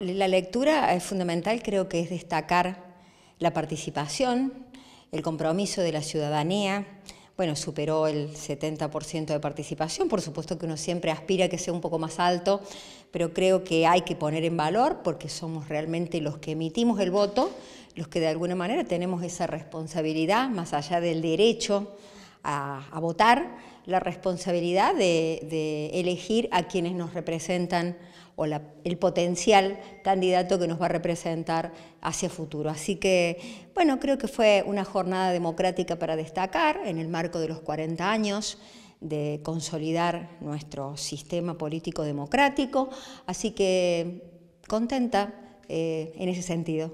La lectura es fundamental, creo que es destacar la participación, el compromiso de la ciudadanía. Bueno, superó el 70% de participación, por supuesto que uno siempre aspira a que sea un poco más alto, pero creo que hay que poner en valor porque somos realmente los que emitimos el voto, los que de alguna manera tenemos esa responsabilidad, más allá del derecho a, votar la responsabilidad de, elegir a quienes nos representan o el potencial candidato que nos va a representar hacia futuro. Así que, bueno, creo que fue una jornada democrática para destacar en el marco de los 40 años de consolidar nuestro sistema político democrático, así que contenta eh, en ese sentido.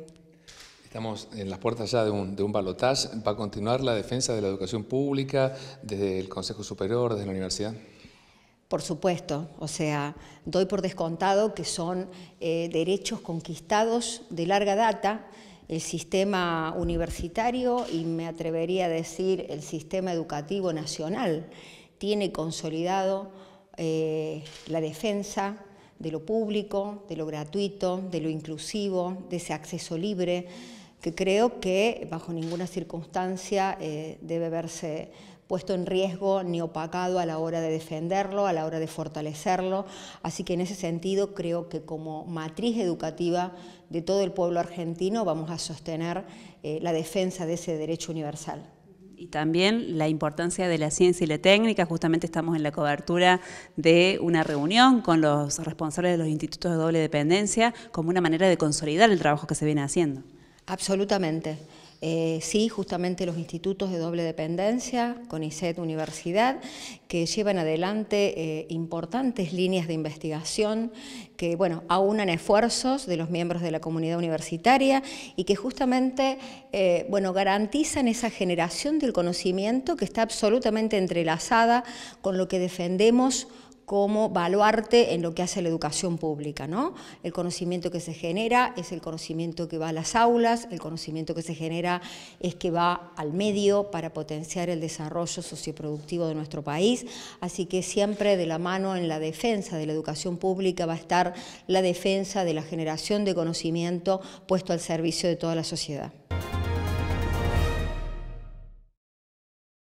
Estamos en las puertas ya de un, de balotaje. ¿Va a continuar la defensa de la educación pública desde el Consejo Superior, desde la universidad? Por supuesto, o sea, doy por descontado que son eh, derechos conquistados de larga data. El sistema universitario y me atrevería a decir el sistema educativo nacional tiene consolidado eh, la defensa de lo público, de lo gratuito, de lo inclusivo, de ese acceso libre que creo que bajo ninguna circunstancia eh, debe verse puesto en riesgo ni opacado a la hora de defenderlo, a la hora de fortalecerlo. Así que en ese sentido creo que como matriz educativa de todo el pueblo argentino vamos a sostener eh, la defensa de ese derecho universal. Y también la importancia de la ciencia y la técnica. Justamente estamos en la cobertura de una reunión con los responsables de los institutos de doble dependencia como una manera de consolidar el trabajo que se viene haciendo. Absolutamente. Eh, sí, justamente los institutos de doble dependencia, CONICET Universidad, que llevan adelante eh, importantes líneas de investigación que, bueno, aunan esfuerzos de los miembros de la comunidad universitaria y que justamente, eh, bueno, garantizan esa generación del conocimiento que está absolutamente entrelazada con lo que defendemos como baluarte en lo que hace la educación pública. ¿no? El conocimiento que se genera es el conocimiento que va a las aulas, el conocimiento que se genera es que va al medio para potenciar el desarrollo socioproductivo de nuestro país, así que siempre de la mano en la defensa de la educación pública va a estar la defensa de la generación de conocimiento puesto al servicio de toda la sociedad.